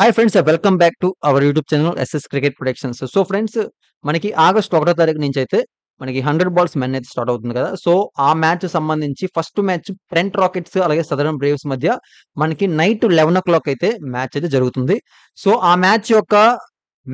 hi friends welcome back to our YouTube channel SS cricket productions so friends మనకి August ఒకటో తారీఖు నుంచి అయితే మనకి హండ్రెడ్ బాల్స్ మెన్ అయితే స్టార్ట్ అవుతుంది కదా సో ఆ మ్యాచ్ సంబంధించి ఫస్ట్ మ్యాచ్ ట్రెంట్ రాకెట్స్ అలాగే సదరన్ బ్రేవ్స్ మధ్య మనకి నైట్ లెవెన్ ఓ క్లాక్ అయితే మ్యాచ్ అయితే జరుగుతుంది సో ఆ మ్యాచ్ యొక్క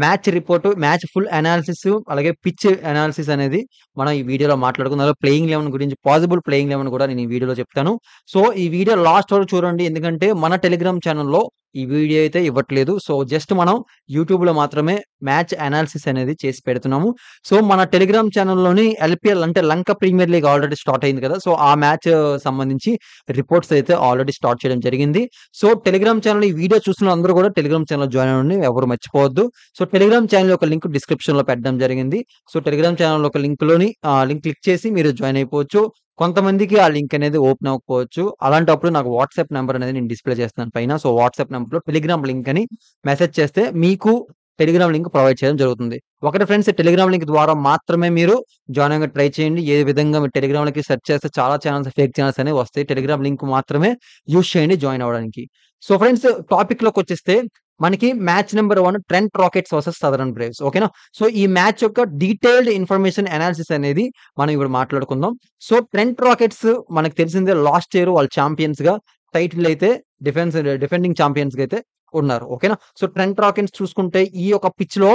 match report match full analysis అలాగే పిచ్ అనాలిసిస్ అనేది మనం ఈ వీడియోలో మాట్లాడుకున్నాం ప్లేయింగ్ లెవెన్ గురించి పాసిబుల్ ప్లేయింగ్ లెవెన్ కూడా నేను ఈ వీడియోలో చెప్తాను సో ఈ వీడియో లాస్ట్ వరకు చూడండి ఎందుకంటే మన టెలిగ్రామ్ ఛానల్లో ఈ వీడియో అయితే ఇవ్వట్లేదు సో జస్ట్ మనం యూట్యూబ్లో మాత్రమే మ్యాచ్ అనాలిసిస్ అనేది చేసి పెడుతున్నాము సో మన టెలిగ్రామ్ ఛానల్లోని ఎల్పిఎల్ అంటే Lanka premier league already start అయింది కదా సో ఆ మ్యాచ్ సంబంధించి రిపోర్ట్స్ అయితే ఆల్రెడీ స్టార్ట్ చేయడం జరిగింది సో టెలిగ్రామ్ ఛానల్ ఈ వీడియో చూసిన అందరూ కూడా టెలిగ్రామ్ ఛానల్ జాయిన్ అవ్వండి ఎవరు మర్చిపోవద్దు సో టెలిగ్రామ్ ఛానల్ యొక్క లింక్ డిస్క్రిప్షన్లో పెట్టడం జరిగింది సో టెలిగ్రామ్ ఛానల్ ఒక లింక్లోని లింక్ క్లిక్ చేసి మీరు జాయిన్ అయిపోవచ్చు కొంతమందికి ఆ లింక్ అనేది ఓపెన్ అవ్వకపోవచ్చు అలాంటప్పుడు నాకు వాట్సాప్ నెంబర్ అనేది నేను డిస్ప్లే చేస్తున్నాను పైన సో వాట్సాప్ లో టెలిగ్రామ్ లింక్ అని మెసేజ్ చేస్తే మీకు టెలిగ్రామ్ లింక్ ప్రొవైడ్ చేయడం జరుగుతుంది ఒకటి ఫ్రెండ్స్ టెలిగ్రామ్ లింక్ ద్వారా మాత్రమే మీరు జాయిన్ అయ్యి ట్రై చేయండి ఏ విధంగా మీరు లింక్ సెర్చ్ చేస్తే చాలా ఛానల్స్ ఫేక్ ఛానల్స్ అనేవి వస్తాయి టెలిగ్రామ్ లింక్ మాత్రమే యూజ్ చేయండి జాయిన్ అవ్వడానికి సో ఫ్రెండ్స్ టాపిక్ లోకి వచ్చేస్తే మనకి match number one Trent Rockets versus Southern Braves ఓకేనా సో ఈ మ్యాచ్ యొక్క డీటెయిల్డ్ ఇన్ఫర్మేషన్ అనాలిసిస్ అనేది మనం ఇప్పుడు మాట్లాడుకుందాం సో ట్రెంట్ రాకెట్స్ మనకు తెలిసిందే లాస్ట్ ఇయర్ వాళ్ళు ఛాంపియన్స్ గా టైటిల్ అయితే డిఫెన్స్ డిఫెండింగ్ ఛాంపియన్స్ అయితే ఉన్నారు ఓకేనా సో ట్రెంట్ రాకెట్స్ చూసుకుంటే ఈ యొక్క పిచ్ లో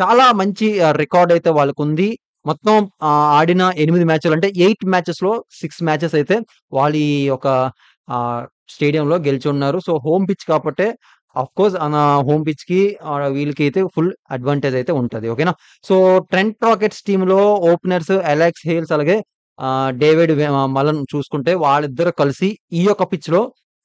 చాలా మంచి రికార్డ్ అయితే వాళ్ళకు ఉంది మొత్తం ఆడిన ఎనిమిది మ్యాచ్లు అంటే ఎయిట్ మ్యాచెస్ లో సిక్స్ మ్యాచెస్ అయితే వాళ్ళు ఈ యొక్క స్టేడియంలో గెలిచి ఉన్నారు సో హోమ్ పిచ్ కాబట్టి అఫ్ కోర్స్ నా హోమ్ పిచ్ కి వీళ్ళకి అయితే ఫుల్ అడ్వాంటేజ్ అయితే ఉంటుంది ఓకేనా సో ట్రెంట్ రాకెట్స్ టీమ్ లో ఓపెనర్స్ అలెక్స్ హేల్స్ అలాగే డేవిడ్ మలన్ చూసుకుంటే వాళ్ళిద్దరు కలిసి ఈ యొక్క పిచ్ లో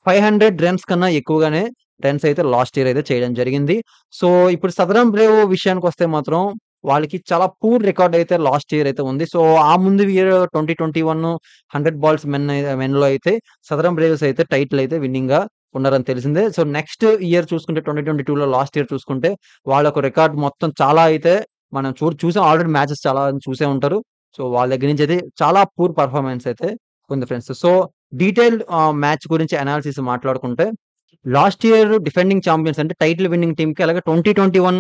ఫైవ్ హండ్రెడ్ రన్స్ కన్నా ఎక్కువగానే రన్స్ అయితే లాస్ట్ ఇయర్ అయితే చేయడం జరిగింది సో ఇప్పుడు సదరం బ్రేవ్ విషయానికి వస్తే మాత్రం వాళ్ళకి చాలా పూర్ రికార్డ్ అయితే లాస్ట్ ఇయర్ అయితే ఉంది సో ఆ ముందు year twenty twenty one hundred balls men మెన్లో అయితే సదరం బ్రేవ్స్ అయితే టైటిల్ అయితే విన్నింగ్ గా ఉన్నారని తెలిసిందే సో నెక్స్ట్ ఇయర్ చూసుకుంటే ట్వంటీ ట్వంటీ టూలో లాస్ట్ ఇయర్ చూసుకుంటే వాళ్ళకు రికార్డ్ మొత్తం చాలా అయితే మనం చూ చూసాం ఆల్రెడీ మ్యాచెస్ చాలా చూసే ఉంటారు సో వాళ్ళ దగ్గర నుంచి అయితే చాలా పూర్ పర్ఫార్మెన్స్ అయితే ఉంది ఫ్రెండ్స్ సో డీటెయిల్ మ్యాచ్ గురించి అనాలిసిస్ మాట్లాడుకుంటే లాస్ట్ ఇయర్ డిఫెండింగ్ ఛాంపియన్స్ అంటే టైటిల్ విన్నింగ్ టీమ్కి అలాగే twenty twenty one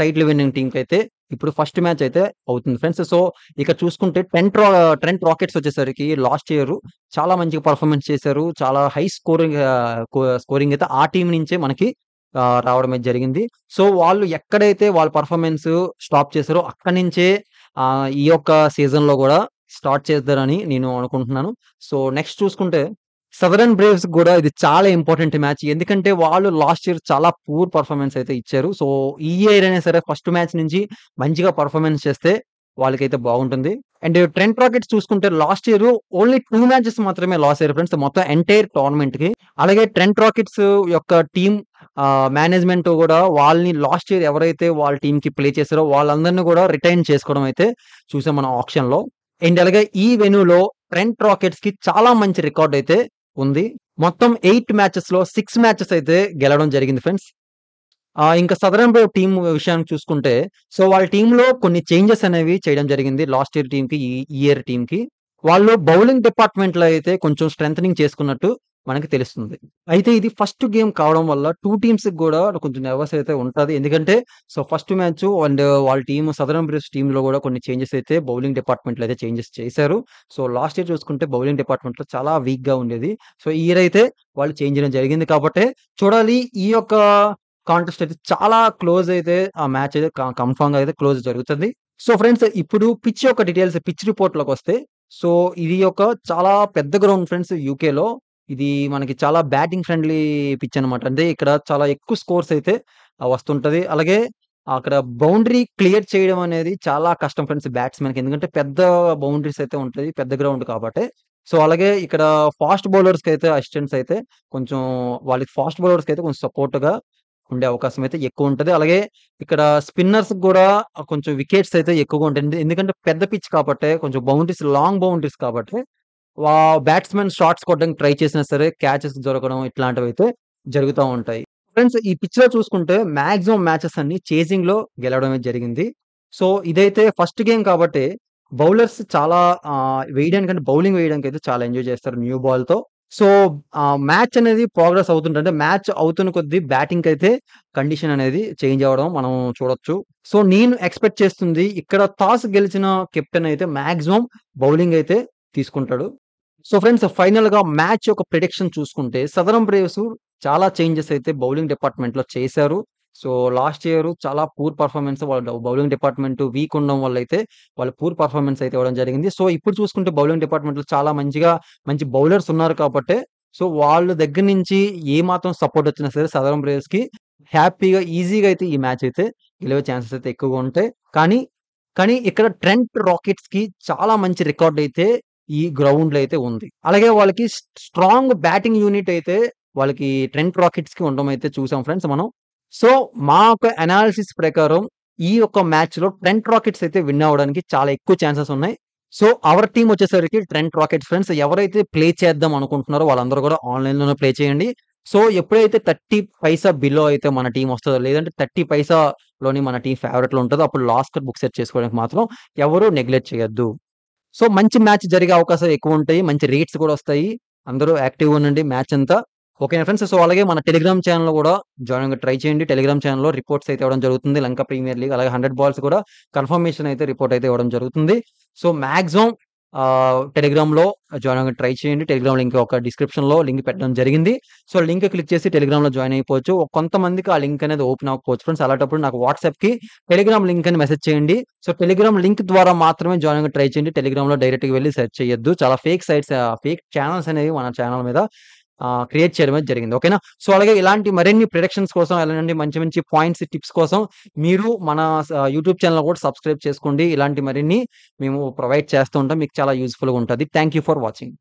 title winning టీంకి అయితే ఇప్పుడు ఫస్ట్ మ్యాచ్ అయితే అవుతుంది ఫ్రెండ్స్ సో ఇక చూసుకుంటే టెంట్ ట్రెంట్ రాకెట్స్ వచ్చేసరికి లాస్ట్ ఇయర్ చాలా మంచిగా పర్ఫార్మెన్స్ చేశారు చాలా హై స్కోరింగ్ స్కోరింగ్ అయితే ఆ టీం నుంచే మనకి రావడం అయితే జరిగింది సో వాళ్ళు ఎక్కడైతే వాళ్ళ పర్ఫార్మెన్స్ స్టాప్ చేశారో అక్కడి నుంచే ఈ యొక్క సీజన్లో కూడా స్టార్ట్ చేద్దారని నేను అనుకుంటున్నాను సో నెక్స్ట్ చూసుకుంటే సదరన్ బ్రేవ్స్ కూడా ఇది చాలా ఇంపార్టెంట్ మ్యాచ్ ఎందుకంటే వాళ్ళు లాస్ట్ ఇయర్ చాలా పూర్ పర్ఫార్మెన్స్ అయితే ఇచ్చారు సో ఈ ఇయర్ అయినా సరే ఫస్ట్ మ్యాచ్ నుంచి మంచిగా పర్ఫార్మెన్స్ చేస్తే వాళ్ళకైతే బాగుంటుంది అండ్ ట్రెండ్ రాకెట్స్ చూసుకుంటే last year only two matches మాత్రమే లాస్ అయ్యారు ఫ్రెండ్స్ మొత్తం ఎంటైర్ టోర్నమెంట్ కి అలాగే ట్రెండ్ రాకెట్స్ యొక్క టీం మేనేజ్మెంట్ కూడా వాళ్ళని లాస్ట్ ఇయర్ ఎవరైతే వాళ్ళ టీమ్ కి ప్లే చేశారో వాళ్ళందరినీ కూడా రిటైన్ చేసుకోవడం అయితే చూసాం మన ఆప్షన్ లో అండ్ అలాగే ఈ వెన్యూలో ట్రెంట్ రాకెట్స్ కి చాలా మంచి రికార్డ్ అయితే ఉంది మొత్తం ఎయిట్ మ్యాచెస్ లో సిక్స్ మ్యాచెస్ అయితే గెలవడం జరిగింది ఫ్రెండ్స్ ఇంకా సదరన్ బ్రేవ్ టీం విషయాన్ని చూసుకుంటే సో వాళ్ళ టీంలో కొన్ని చేంజెస్ అనేవి చేయడం జరిగింది లాస్ట్ ఇయర్ టీంకి ఈ ఇయర్ టీంకి వాళ్ళు బౌలింగ్ డిపార్ట్మెంట్లో అయితే కొంచెం స్ట్రెంగ్ చేసుకున్నట్టు మనకి తెలుస్తుంది అయితే ఇది ఫస్ట్ గేమ్ కావడం వల్ల టూ టీమ్స్ కూడా కొంచెం నర్వస్ అయితే ఉంటుంది ఎందుకంటే సో ఫస్ట్ మ్యాచ్ అండ్ వాళ్ళ టీమ్ సదరం బ్రిస్ టీమ్ లో కూడా కొన్ని చేంజెస్ అయితే బౌలింగ్ డిపార్ట్మెంట్ లో అయితే చేంజెస్ చేశారు సో లాస్ట్ ఇయర్ చూసుకుంటే బౌలింగ్ డిపార్ట్మెంట్ లో చాలా వీక్ గా ఉండేది సో ఈ ఇయర్ అయితే వాళ్ళు చేంజ్ చేయడం జరిగింది కాబట్టి చూడాలి ఈ యొక్క కాంటెస్ట్ అయితే చాలా క్లోజ్ అయితే ఆ మ్యాచ్ అయితే కన్ఫామ్ గా అయితే క్లోజ్ జరుగుతుంది సో ఫ్రెండ్స్ ఇప్పుడు పిచ్ యొక్క డీటెయిల్స్ పిచ్ రిపోర్ట్ లోకి వస్తే సో ఇది ఒక చాలా పెద్ద గ్రౌండ్ ఫ్రెండ్స్ యూకేలో ఇది మనకి చాలా బ్యాటింగ్ ఫ్రెండ్లీ పిచ్ అనమాట అంటే ఇక్కడ చాలా ఎక్కువ స్కోర్స్ అయితే వస్తుంటది అలాగే అక్కడ బౌండరీ క్లియర్ చేయడం అనేది చాలా కష్టం ఫ్రెండ్స్ బ్యాట్స్మెన్కి ఎందుకంటే పెద్ద బౌండరీస్ అయితే ఉంటుంది పెద్ద గ్రౌండ్ కాబట్టి సో అలాగే ఇక్కడ ఫాస్ట్ బౌలర్స్కి అయితే అసిస్టెంట్స్ అయితే కొంచెం వాళ్ళకి ఫాస్ట్ బౌలర్స్కి అయితే కొంచెం సపోర్ట్గా ఉండే అవకాశం అయితే ఎక్కువ ఉంటుంది అలాగే ఇక్కడ స్పిన్నర్స్ కూడా కొంచెం వికెట్స్ అయితే ఎక్కువగా ఉంటుంది ఎందుకంటే పెద్ద పిచ్ కాబట్టి కొంచెం బౌండరీస్ లాంగ్ బౌండరీస్ కాబట్టి బ్యాట్స్మెన్ షార్ట్స్ కొట్టడానికి ట్రై చేసినా సరే క్యాచెస్ దొరకడం ఇట్లాంటివి అయితే జరుగుతూ ఉంటాయి ఫ్రెండ్స్ ఈ పిచ్ లో చూసుకుంటే మాక్సిమం మ్యాచెస్ అన్ని చేసింగ్ లో గెలవడమే జరిగింది సో ఇదైతే ఫస్ట్ గేమ్ కాబట్టి బౌలర్స్ చాలా వేయడానికంటే బౌలింగ్ వేయడానికి అయితే చాలా ఎంజాయ్ చేస్తారు న్యూ బాల్ తో సో మ్యాచ్ అనేది ప్రోగ్రెస్ అవుతుంటే మ్యాచ్ అవుతున్న కొద్దీ బ్యాటింగ్ అయితే కండిషన్ అనేది చేంజ్ అవ్వడం మనం చూడొచ్చు సో నేను ఎక్స్పెక్ట్ చేస్తుంది ఇక్కడ టాస్ గెలిచిన కెప్టెన్ అయితే మాక్సిమం బౌలింగ్ అయితే తీసుకుంటాడు సో ఫ్రెండ్స్ ఫైనల్ గా మ్యాచ్ యొక్క ప్రిడిక్షన్ చూసుకుంటే సదరం బ్రేవ్స్ చాలా చేంజెస్ అయితే బౌలింగ్ డిపార్ట్మెంట్ లో చేశారు సో లాస్ట్ ఇయర్ చాలా పూర్ పర్ఫార్మెన్స్ వాళ్ళ బౌలింగ్ డిపార్ట్మెంట్ వీక్ ఉండడం వల్ల అయితే వాళ్ళ పూర్ పర్ఫార్మెన్స్ అయితే ఇవ్వడం జరిగింది సో ఇప్పుడు చూసుకుంటే బౌలింగ్ డిపార్ట్మెంట్ లో చాలా మంచిగా మంచి బౌలర్స్ ఉన్నారు కాబట్టి సో వాళ్ళ దగ్గర నుంచి ఏ మాత్రం సపోర్ట్ వచ్చినా సరే సదరం బ్రేవ్స్ కి హ్యాపీగా ఈజీగా అయితే ఈ మ్యాచ్ అయితే గెలివే ఛాన్సెస్ అయితే ఎక్కువగా ఉంటాయి కానీ కానీ ఇక్కడ ట్రెంట్ రాకెట్స్ కి చాలా మంచి రికార్డ్ అయితే ఈ గ్రౌండ్ లో అయితే ఉంది అలాగే వాళ్ళకి స్ట్రాంగ్ బ్యాటింగ్ యూనిట్ అయితే వాళ్ళకి ట్రెంట్ రాకెట్స్ కి ఉండడం అయితే చూసాం ఫ్రెండ్స్ మనం సో మా యొక్క అనాలిసిస్ ప్రకారం ఈ యొక్క మ్యాచ్ లో ట్రెంట్ రాకెట్స్ అయితే విన్ అవడానికి చాలా ఎక్కువ ఛాన్సెస్ ఉన్నాయి సో అవర్ టీం వచ్చేసరికి ట్రెంట్ రాకెట్స్ ఫ్రెండ్స్ ఎవరైతే ప్లే చేద్దాం అనుకుంటున్నారో వాళ్ళందరూ కూడా ఆన్లైన్ ప్లే చేయండి సో ఎప్పుడైతే థర్టీ పైసా బిలో అయితే మన టీం వస్తుందో లేదంటే థర్టీ పైసాలోని మన టీం ఫేవరెట్లో ఉంటుందో అప్పుడు లాస్ట్ బుక్ సెట్ చేసుకోవడానికి మాత్రం ఎవరు నెగ్లెక్ట్ చేయొద్దు సో మంచి మ్యాచ్ జరిగే అవకాశాలు ఎక్కువ ఉంటాయి మంచి రేట్స్ కూడా వస్తాయి అందరూ యాక్టివ్ ఉండండి మ్యాచ్ అంతా ఓకే ఫ్రెండ్స్ సో అలాగే మన టెలిగ్రామ్ ఛానల్ కూడా జాయిన్ ట్రై చేయండి టెలిగ్రామ్ ఛానల్లో రిపోర్ట్స్ అయితే ఇవ్వడం జరుగుతుంది లంక ప్రీమియర్ లీగ్ అలాగే హండ్రెడ్ బాల్స్ కూడా కన్ఫర్మేషన్ అయితే రిపోర్ట్ అయితే ఇవ్వడం జరుగుతుంది సో మాక్సిమం టెలిగ్రామ్లో జాయిన్ అవ్వడం ట్రై చేయండి టెలిగ్రామ్ లింక్ ఒక డిస్క్రిప్షన్లో లింక్ పెట్టడం జరిగింది సో లింక్ క్లిక్ చేసి టెలిగ్రామ్లో జాయిన్ అయిపోవచ్చు కొంతమందికి ఆ లింక్ అనేది ఓపెన్ అవ్వకపోవచ్చు ఫ్రెండ్స్ అలాంటప్పుడు నాకు వాట్సాప్కి టెలిగ్రామ్ లింక్ అని మెసేజ్ చేయండి సో టెలిగ్రామ్ లింక్ ద్వారా మాత్రమే జాయిన్ అవ్వడం ట్రై చేయండి టెలిగ్రామ్లో డైరెక్ట్గా వెళ్ళి సెర్చ్ చేయొద్దు చాలా ఫేక్ సైట్స్ ఫేక్ ఛానల్స్ అనేవి మన ఛానల్ మీద క్రియేట్ చేయడం అనేది జరిగింది ఓకేనా సో అలాగే ఇలాంటి మరిన్ని ప్రొడక్షన్స్ కోసం ఇలాంటి మంచి మంచి పాయింట్స్ టిప్స్ కోసం మీరు మన యూట్యూబ్ ఛానల్ కూడా సబ్స్క్రైబ్ చేసుకోండి ఇలాంటి మరిన్ని మేము ప్రొవైడ్ చేస్తూ ఉంటాం మీకు చాలా యూస్ఫుల్గా ఉంటుంది థ్యాంక్ యూ ఫర్ వాచింగ్